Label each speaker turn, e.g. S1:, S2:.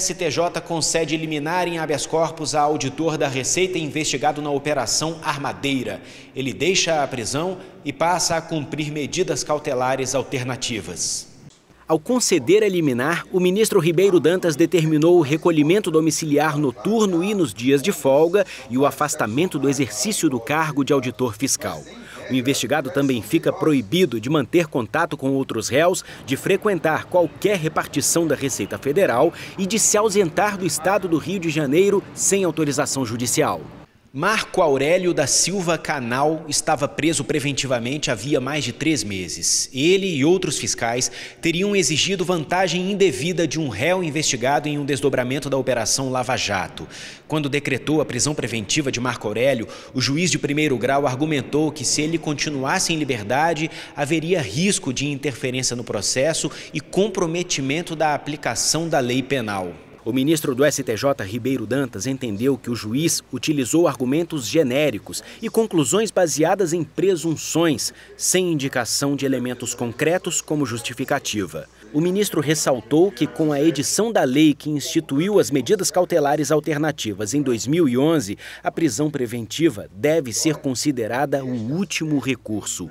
S1: STJ concede liminar em habeas corpus a auditor da Receita investigado na Operação Armadeira. Ele deixa a prisão e passa a cumprir medidas cautelares alternativas. Ao conceder a liminar, o ministro Ribeiro Dantas determinou o recolhimento domiciliar noturno e nos dias de folga e o afastamento do exercício do cargo de auditor fiscal. O investigado também fica proibido de manter contato com outros réus, de frequentar qualquer repartição da Receita Federal e de se ausentar do estado do Rio de Janeiro sem autorização judicial. Marco Aurélio da Silva Canal estava preso preventivamente havia mais de três meses. Ele e outros fiscais teriam exigido vantagem indevida de um réu investigado em um desdobramento da Operação Lava Jato. Quando decretou a prisão preventiva de Marco Aurélio, o juiz de primeiro grau argumentou que se ele continuasse em liberdade, haveria risco de interferência no processo e comprometimento da aplicação da lei penal. O ministro do STJ, Ribeiro Dantas, entendeu que o juiz utilizou argumentos genéricos e conclusões baseadas em presunções, sem indicação de elementos concretos como justificativa. O ministro ressaltou que, com a edição da lei que instituiu as medidas cautelares alternativas em 2011, a prisão preventiva deve ser considerada o último recurso.